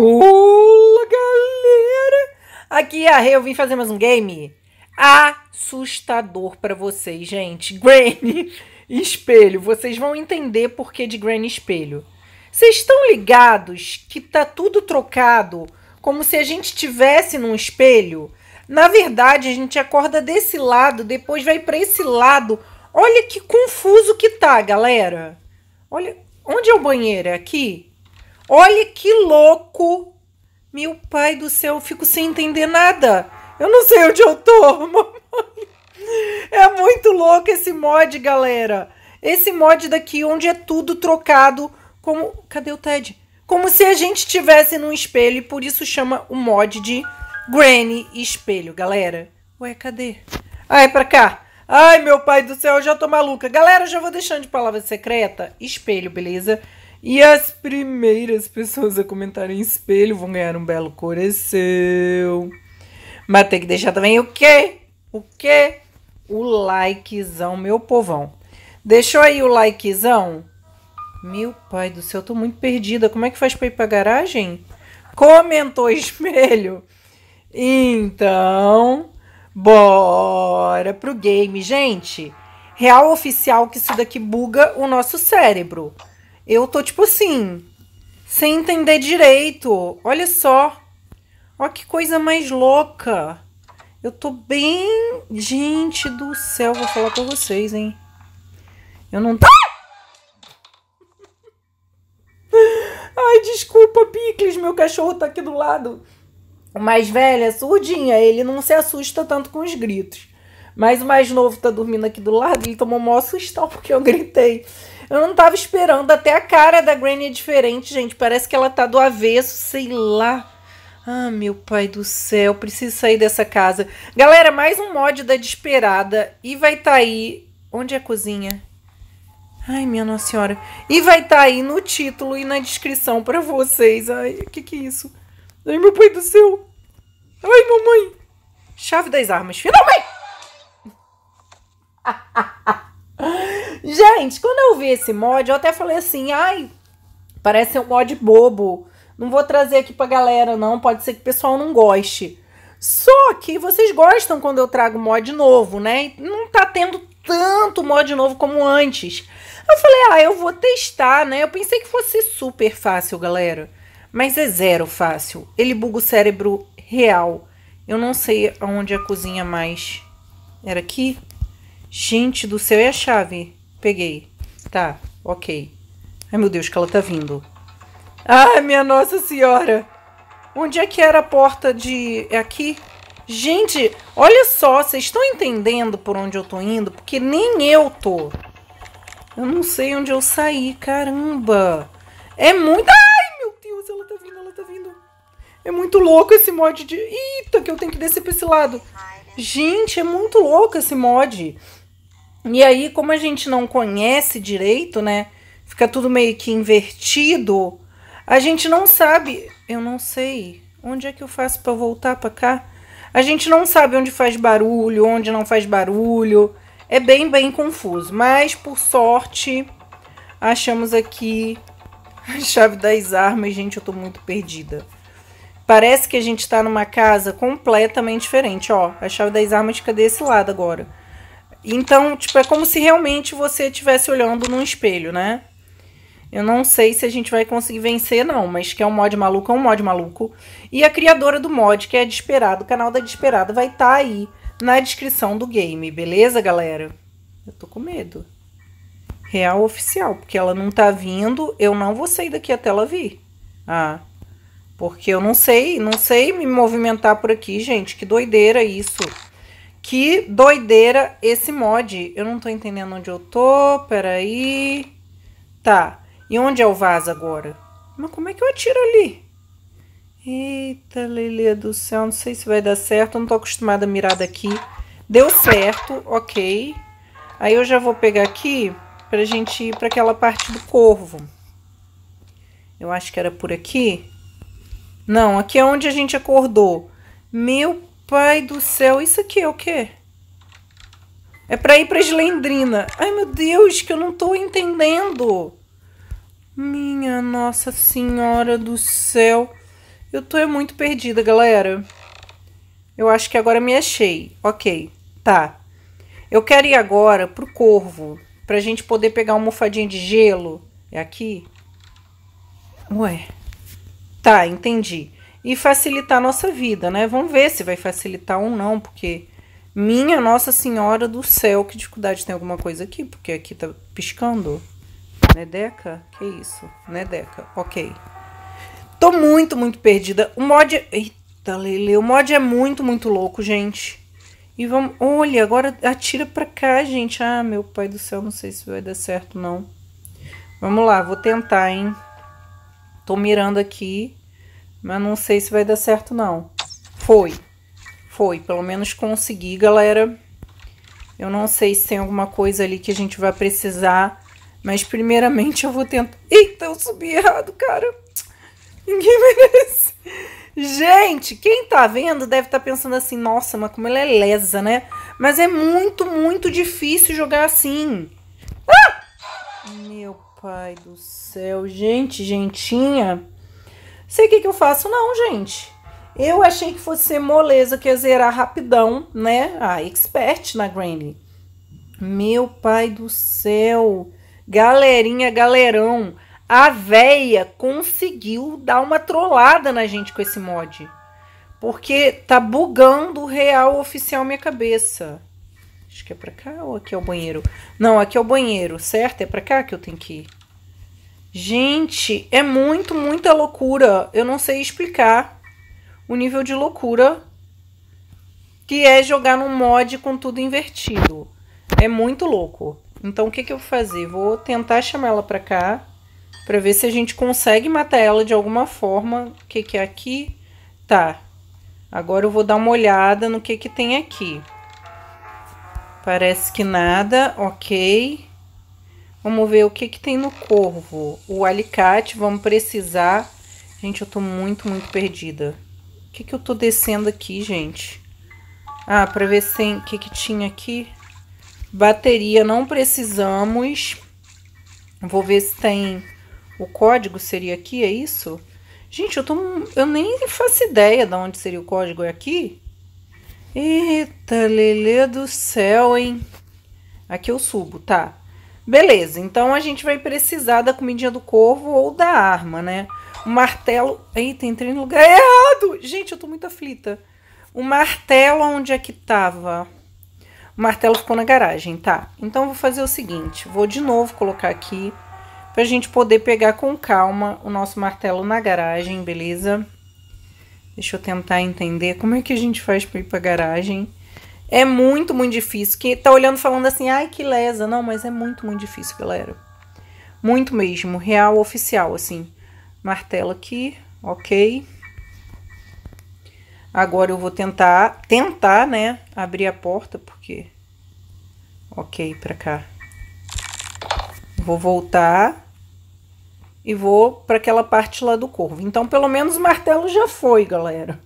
Olá, galera! Aqui é a Rê, eu vim fazer mais um game assustador para vocês, gente. Granny Espelho. Vocês vão entender por que de Granny Espelho. Vocês estão ligados que tá tudo trocado como se a gente tivesse num espelho? Na verdade, a gente acorda desse lado, depois vai para esse lado. Olha que confuso que tá, galera. Olha, onde é o banheiro? É aqui? Olha que louco! Meu pai do céu, eu fico sem entender nada. Eu não sei onde eu tô, mamãe. É muito louco esse mod, galera. Esse mod daqui, onde é tudo trocado como... Cadê o Ted? Como se a gente estivesse num espelho, e por isso chama o mod de Granny Espelho, galera. Ué, cadê? Ah, é pra cá. Ai, meu pai do céu, eu já tô maluca. Galera, já vou deixando de palavra secreta. Espelho, beleza? E as primeiras pessoas a comentarem espelho vão ganhar um belo coração. Mas tem que deixar também o quê? O quê? O likezão, meu povão. Deixou aí o likezão? Meu pai do céu, eu tô muito perdida. Como é que faz pra ir pra garagem? Comentou espelho. Então, bora pro game, gente. Real oficial que isso daqui buga o nosso cérebro. Eu tô tipo assim, sem entender direito. Olha só. Olha que coisa mais louca. Eu tô bem. Gente do céu, vou falar pra vocês, hein? Eu não. tô. Ai, desculpa, Picles, meu cachorro tá aqui do lado. O mais velho é surdinha, ele não se assusta tanto com os gritos. Mas o mais novo tá dormindo aqui do lado, ele tomou um maior sustão porque eu gritei. Eu não tava esperando. Até a cara da Granny é diferente, gente. Parece que ela tá do avesso, sei lá. Ah, meu pai do céu, preciso sair dessa casa. Galera, mais um mod da Desperada. E vai tá aí. Onde é a cozinha? Ai, minha Nossa Senhora. E vai tá aí no título e na descrição pra vocês. Ai, o que que é isso? Ai, meu pai do céu. Ai, mamãe. Chave das armas. Finalmente! Gente, quando eu vi esse mod, eu até falei assim, ai, parece um mod bobo. Não vou trazer aqui pra galera, não. Pode ser que o pessoal não goste. Só que vocês gostam quando eu trago mod novo, né? Não tá tendo tanto mod novo como antes. Eu falei, ah, eu vou testar, né? Eu pensei que fosse super fácil, galera. Mas é zero fácil. Ele buga o cérebro real. Eu não sei aonde a cozinha mais... Era aqui? Gente do céu, é a chave. Peguei. Tá, ok. Ai, meu Deus, que ela tá vindo. Ai, minha Nossa Senhora. Onde é que era a porta de... É aqui? Gente, olha só, vocês estão entendendo por onde eu tô indo? Porque nem eu tô. Eu não sei onde eu saí, caramba. É muito... Ai, meu Deus, ela tá vindo, ela tá vindo. É muito louco esse mod de... Eita, que eu tenho que descer pra esse lado. Gente, é muito louco esse mod. E aí, como a gente não conhece direito, né? Fica tudo meio que invertido. A gente não sabe. Eu não sei. Onde é que eu faço para voltar para cá? A gente não sabe onde faz barulho, onde não faz barulho. É bem, bem confuso. Mas, por sorte, achamos aqui a chave das armas. Gente, eu tô muito perdida. Parece que a gente tá numa casa completamente diferente, ó. A chave das armas fica desse lado agora. Então, tipo, é como se realmente você estivesse olhando num espelho, né? Eu não sei se a gente vai conseguir vencer, não, mas que é um mod maluco, é um mod maluco. E a criadora do mod, que é a Desperado, o canal da Desperado, vai estar tá aí na descrição do game, beleza, galera? Eu tô com medo. Real oficial, porque ela não tá vindo, eu não vou sair daqui até ela vir. Ah, porque eu não sei, não sei me movimentar por aqui, gente, que doideira isso. Que doideira esse mod. Eu não tô entendendo onde eu tô. Peraí. Tá. E onde é o vaso agora? Mas como é que eu atiro ali? Eita, Lelê do céu. Não sei se vai dar certo. Eu não tô acostumada a mirar daqui. Deu certo. Ok. Aí eu já vou pegar aqui pra gente ir pra aquela parte do corvo. Eu acho que era por aqui. Não, aqui é onde a gente acordou. Meu pai do céu, isso aqui é o quê? É para ir para Slendrina. Ai, meu Deus, que eu não tô entendendo. Minha Nossa Senhora do Céu. Eu tô é muito perdida, galera. Eu acho que agora me achei. Ok, tá. Eu quero ir agora pro Corvo. Pra gente poder pegar uma almofadinha de gelo. É aqui? Ué. Tá, entendi e facilitar a nossa vida, né? Vamos ver se vai facilitar ou não, porque minha Nossa Senhora do Céu, que dificuldade tem alguma coisa aqui, porque aqui tá piscando. Né, Deca? Que isso? Né, Deca? Ok. Tô muito, muito perdida. O mod. É... Eita, Lele. O mod é muito, muito louco, gente. E vamos. Olha, agora atira pra cá, gente. Ah, meu pai do céu, não sei se vai dar certo, não. Vamos lá, vou tentar, hein? Tô mirando aqui. Mas não sei se vai dar certo, não. Foi. Foi. Pelo menos consegui, galera. Eu não sei se tem alguma coisa ali que a gente vai precisar. Mas primeiramente eu vou tentar... Eita, eu subi errado, cara. Ninguém merece. Gente, quem tá vendo deve estar tá pensando assim, nossa, mas como ela é lesa, né? Mas é muito, muito difícil jogar assim. Ah! Meu pai do céu. Gente, gentinha... Sei o que, que eu faço, não, gente. Eu achei que fosse ser moleza, que ia zerar rapidão, né? A ah, expert na Granny. Meu pai do céu. Galerinha, galerão. A véia conseguiu dar uma trollada na gente com esse mod. Porque tá bugando o real oficial minha cabeça. Acho que é pra cá ou aqui é o banheiro? Não, aqui é o banheiro, certo? É pra cá que eu tenho que ir. Gente, é muito, muita loucura. Eu não sei explicar o nível de loucura que é jogar num mod com tudo invertido. É muito louco. Então o que, que eu vou fazer? Vou tentar chamar ela pra cá para ver se a gente consegue matar ela de alguma forma. O que, que é aqui? Tá. Agora eu vou dar uma olhada no que, que tem aqui. Parece que nada, ok. Vamos ver o que, que tem no corvo. O alicate, vamos precisar. Gente, eu tô muito, muito perdida. O que, que eu tô descendo aqui, gente? Ah, pra ver se tem o que, que tinha aqui. Bateria, não precisamos. Vou ver se tem... O código seria aqui, é isso? Gente, eu, tô, eu nem faço ideia de onde seria o código. É aqui? Eita, lelê do céu, hein? Aqui eu subo, tá. Beleza, então a gente vai precisar da comidinha do corvo ou da arma, né? O martelo... Eita, entrei no lugar errado! Gente, eu tô muito aflita. O martelo, onde é que tava? O martelo ficou na garagem, tá? Então vou fazer o seguinte, vou de novo colocar aqui pra gente poder pegar com calma o nosso martelo na garagem, beleza? Deixa eu tentar entender como é que a gente faz pra ir pra garagem. É muito, muito difícil. Que tá olhando falando assim, ai, que lesa. Não, mas é muito, muito difícil, galera. Muito mesmo. Real oficial, assim. Martelo aqui, ok. Agora eu vou tentar, tentar, né, abrir a porta, porque... Ok, pra cá. Vou voltar e vou para aquela parte lá do corvo. Então, pelo menos o martelo já foi, galera.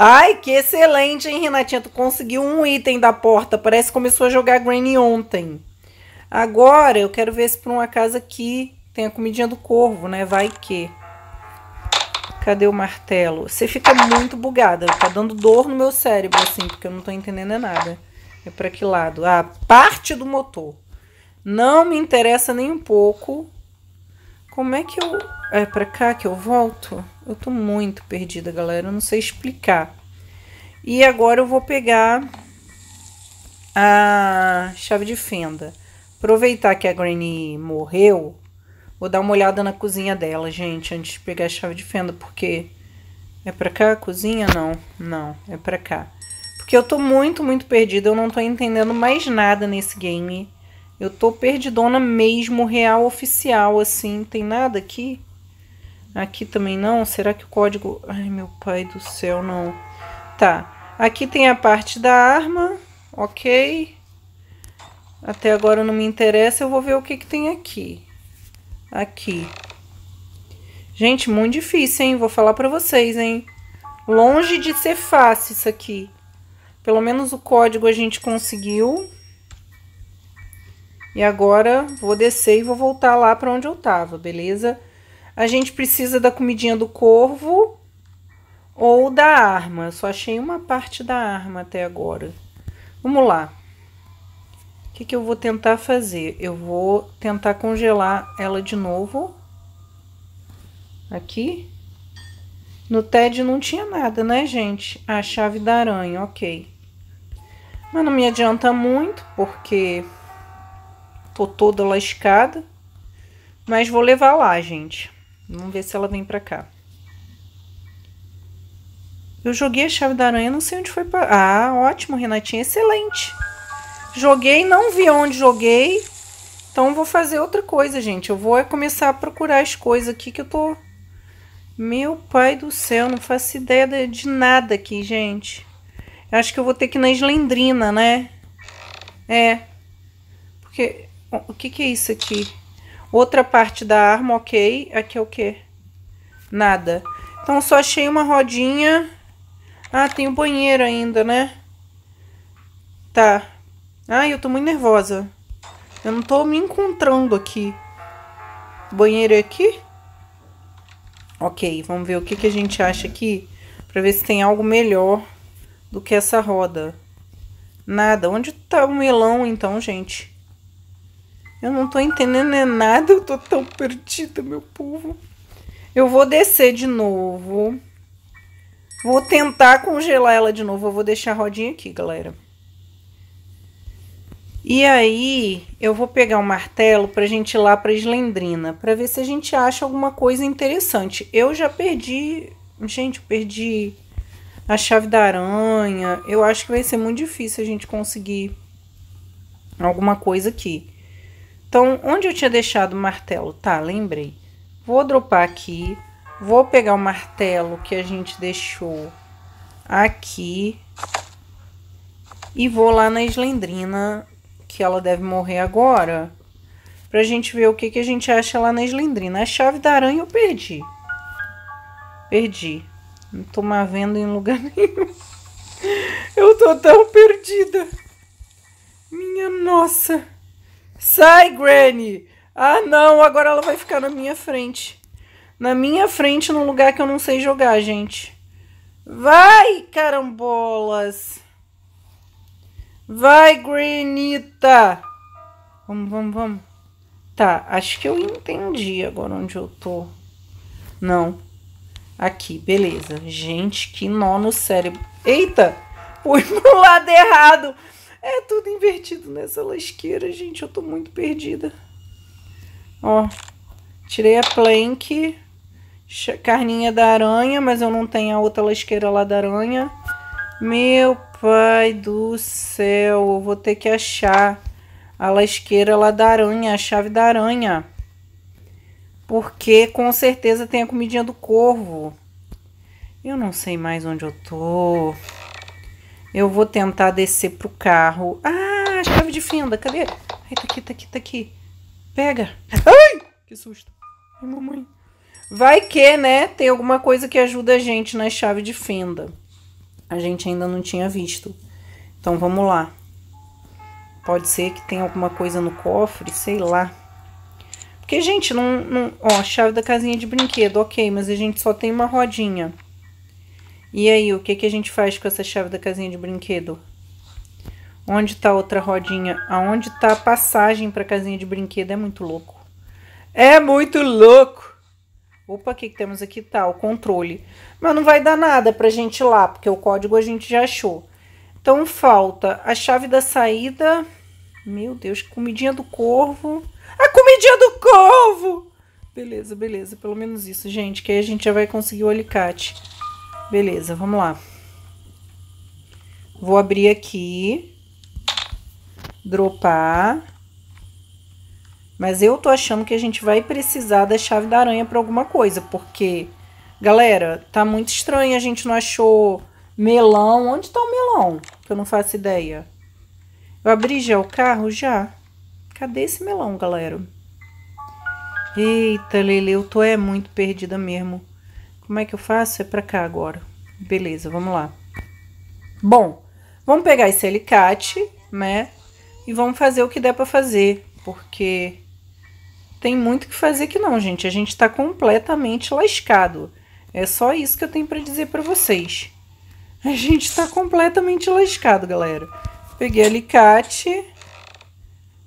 Ai, que excelente, hein, Renatinha? Tu conseguiu um item da porta. Parece que começou a jogar Granny ontem. Agora eu quero ver se por uma casa aqui tem a comidinha do corvo, né? Vai que. Cadê o martelo? Você fica muito bugada. Tá dando dor no meu cérebro, assim, porque eu não tô entendendo é nada. É pra que lado? A ah, parte do motor. Não me interessa nem um pouco. Como é que eu... É pra cá que eu volto? Eu tô muito perdida, galera. Eu não sei explicar. E agora eu vou pegar a chave de fenda. Aproveitar que a Granny morreu, vou dar uma olhada na cozinha dela, gente, antes de pegar a chave de fenda, porque é pra cá a cozinha? Não, não, é pra cá. Porque eu tô muito, muito perdida, eu não tô entendendo mais nada nesse game. Eu tô perdidona mesmo, real, oficial, assim, tem nada aqui? Aqui também não? Será que o código... Ai, meu pai do céu, não. Tá. Aqui tem a parte da arma. Ok. Até agora não me interessa. Eu vou ver o que, que tem aqui. Aqui. Gente, muito difícil, hein? Vou falar pra vocês, hein? Longe de ser fácil isso aqui. Pelo menos o código a gente conseguiu. E agora vou descer e vou voltar lá para onde eu tava, beleza? A gente precisa da comidinha do corvo ou da arma. Eu só achei uma parte da arma até agora. Vamos lá. O que, que eu vou tentar fazer? Eu vou tentar congelar ela de novo. Aqui. No TED não tinha nada, né, gente? A chave da aranha, ok. Mas não me adianta muito, porque tô toda lascada. Mas vou levar lá, gente. Vamos ver se ela vem pra cá. Eu joguei a chave da aranha, não sei onde foi pra... Ah, ótimo, Renatinha, excelente. Joguei, não vi onde joguei. Então vou fazer outra coisa, gente. Eu vou é começar a procurar as coisas aqui que eu tô... Meu pai do céu, não faço ideia de nada aqui, gente. Eu acho que eu vou ter que ir na Slendrina, né? É. Porque... O que que é isso aqui? Outra parte da arma, ok. Aqui é o que? Nada. Então, só achei uma rodinha. Ah, tem o um banheiro ainda, né? Tá. Ai, eu tô muito nervosa. Eu não tô me encontrando aqui. O banheiro é aqui? Ok, vamos ver o que, que a gente acha aqui. Pra ver se tem algo melhor do que essa roda. Nada. Onde tá o melão, então, gente? Eu não tô entendendo é nada, eu tô tão perdida, meu povo. Eu vou descer de novo. Vou tentar congelar ela de novo. Eu vou deixar a rodinha aqui, galera. E aí, eu vou pegar o um martelo pra gente ir lá pra Islendrina. pra ver se a gente acha alguma coisa interessante. Eu já perdi... Gente, perdi a chave da aranha. Eu acho que vai ser muito difícil a gente conseguir alguma coisa aqui. Então, onde eu tinha deixado o martelo? Tá, lembrei. Vou dropar aqui. Vou pegar o martelo que a gente deixou aqui. E vou lá na Islendrina, que ela deve morrer agora. Pra gente ver o que, que a gente acha lá na Islendrina. A chave da aranha eu perdi. Perdi. Não tô mais vendo em lugar nenhum. Eu tô tão perdida. Minha nossa. Sai, Granny! Ah, não, agora ela vai ficar na minha frente. Na minha frente, num lugar que eu não sei jogar, gente. Vai, carambolas! Vai, Granita! Vamos, vamos, vamos. Tá, acho que eu entendi agora onde eu tô. Não. Aqui, beleza. Gente, que nó no cérebro. Eita! Fui pro lado errado! É tudo invertido nessa lasqueira, gente. Eu tô muito perdida. Ó, tirei a plank, carninha da aranha, mas eu não tenho a outra lasqueira lá da aranha. Meu pai do céu, eu vou ter que achar a lasqueira lá da aranha, a chave da aranha. Porque com certeza tem a comidinha do corvo. Eu não sei mais onde eu tô. Eu vou tentar descer pro carro. Ah, chave de fenda, cadê? Ai, tá aqui, tá aqui, tá aqui. Pega. Ai, que susto. Ai, mamãe. Vai que, né, tem alguma coisa que ajuda a gente na chave de fenda. A gente ainda não tinha visto. Então, vamos lá. Pode ser que tenha alguma coisa no cofre, sei lá. Porque, gente, não, não... Ó, chave da casinha de brinquedo, ok. Mas a gente só tem uma rodinha. E aí, o que, que a gente faz com essa chave da casinha de brinquedo? Onde está a outra rodinha? Aonde está a passagem para a casinha de brinquedo? É muito louco. É muito louco! Opa, o que, que temos aqui? Tá, o controle. Mas não vai dar nada para a gente ir lá, porque o código a gente já achou. Então, falta a chave da saída... Meu Deus, comidinha do corvo. A comidinha do corvo! Beleza, beleza. Pelo menos isso, gente. Que aí a gente já vai conseguir o alicate. Beleza, vamos lá. Vou abrir aqui, dropar. Mas eu tô achando que a gente vai precisar da chave da aranha para alguma coisa, porque, galera, tá muito estranho. A gente não achou melão. Onde tá o melão? Que eu não faço ideia. Eu abri já o carro? Já. Cadê esse melão, galera? Eita, Lele, eu tô é muito perdida mesmo. Como é que eu faço? É pra cá agora. Beleza, vamos lá. Bom, vamos pegar esse alicate, né? E vamos fazer o que der pra fazer, porque tem muito que fazer que não, gente. A gente tá completamente lascado. É só isso que eu tenho pra dizer pra vocês. A gente tá completamente lascado, galera. Peguei alicate.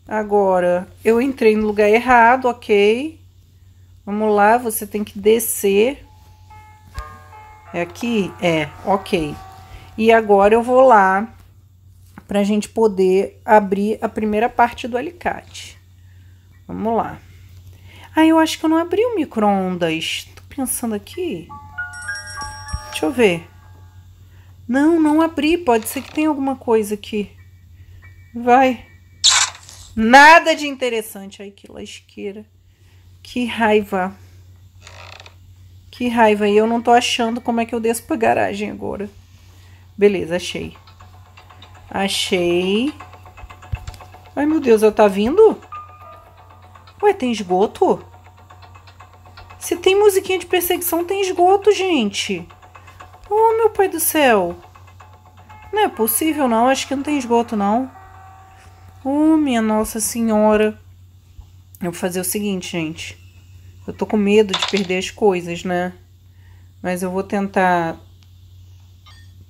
Agora, eu entrei no lugar errado, ok. Vamos lá, você tem que descer é aqui? É, ok. E agora eu vou lá para a gente poder abrir a primeira parte do alicate. Vamos lá. Ah, eu acho que eu não abri o micro-ondas. Tô pensando aqui. Deixa eu ver. Não, não abri. Pode ser que tenha alguma coisa aqui. Vai. Nada de interessante. Ai, que lasqueira. Que raiva. Que raiva, e eu não tô achando como é que eu desço pra garagem agora. Beleza, achei. Achei. Ai, meu Deus, ela tá vindo? Ué, tem esgoto? Se tem musiquinha de perseguição, tem esgoto, gente. Oh, meu pai do céu. Não é possível, não. Acho que não tem esgoto, não. Oh, minha Nossa Senhora. Eu vou fazer o seguinte, gente. Eu tô com medo de perder as coisas, né? Mas eu vou tentar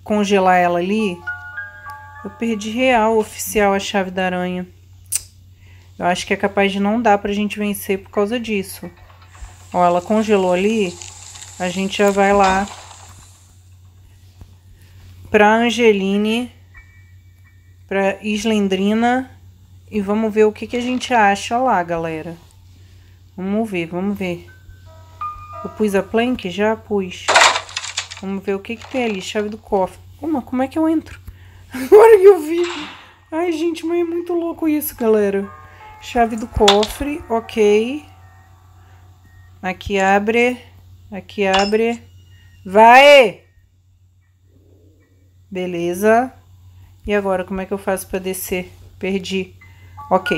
congelar ela ali. Eu perdi real oficial a chave da aranha. Eu acho que é capaz de não dar pra gente vencer por causa disso. Ó, ela congelou ali. A gente já vai lá pra Angeline, pra Islendrina e vamos ver o que, que a gente acha lá, galera. Vamos ver, vamos ver. Eu pus a plank? Já pus. Vamos ver o que que tem ali. Chave do cofre. Uma, como é que eu entro? Agora que eu vi. Ai, gente, mas é muito louco isso, galera. Chave do cofre, ok. Aqui abre. Aqui abre. Vai! Beleza. E agora, como é que eu faço para descer? Perdi. Ok.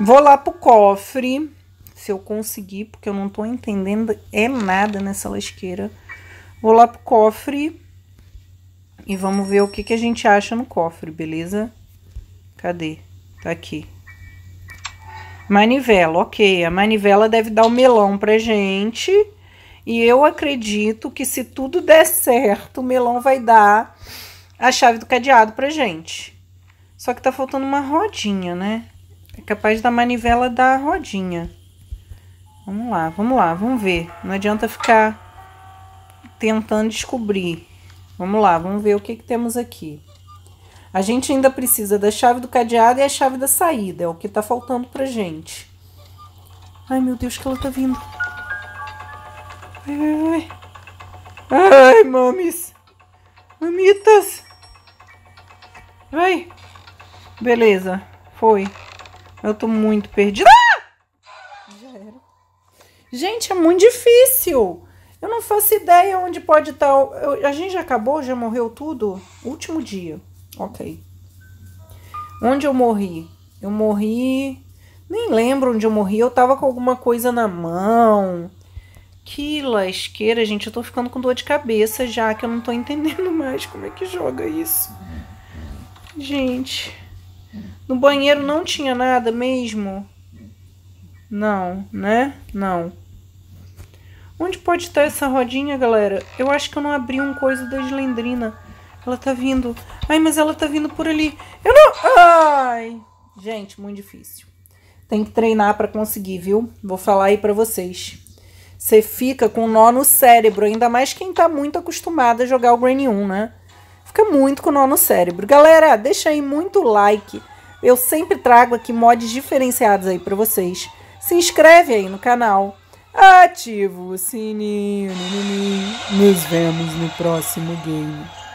Vou lá pro cofre se eu conseguir, porque eu não tô entendendo é nada nessa lasqueira. Vou lá pro cofre e vamos ver o que, que a gente acha no cofre, beleza? Cadê? Tá aqui. Manivela, ok. A manivela deve dar o melão pra gente. E eu acredito que se tudo der certo, o melão vai dar a chave do cadeado pra gente. Só que tá faltando uma rodinha, né? É capaz da manivela dar a rodinha. Vamos lá, vamos lá, vamos ver. Não adianta ficar tentando descobrir. Vamos lá, vamos ver o que, que temos aqui. A gente ainda precisa da chave do cadeado e a chave da saída. É o que tá faltando pra gente. Ai, meu Deus, que ela tá vindo. Ai, ai, ai. Ai, mames. Mamitas. Vai. Beleza, foi. Eu tô muito perdida. Ah! Já era. Gente, é muito difícil. Eu não faço ideia onde pode estar. Tá eu, a gente já acabou, já morreu tudo? Último dia. Ok. Onde eu morri? Eu morri. Nem lembro onde eu morri. Eu tava com alguma coisa na mão. Que lasqueira, gente. Eu tô ficando com dor de cabeça já, que eu não tô entendendo mais como é que joga isso. Gente. No banheiro não tinha nada mesmo? Não, né? Não. Onde pode estar essa rodinha, galera? Eu acho que eu não abri um coisa da Slendrina. Ela tá vindo. Ai, mas ela tá vindo por ali. Eu não... Ai! Gente, muito difícil. Tem que treinar para conseguir, viu? Vou falar aí para vocês. Você fica com nó no cérebro, ainda mais quem tá muito acostumado a jogar o Granny 1, né? Fica muito com nó no cérebro. Galera, deixa aí muito like. Eu sempre trago aqui mods diferenciados aí para vocês se inscreve aí no canal, ativa o sininho, nos vemos no próximo game.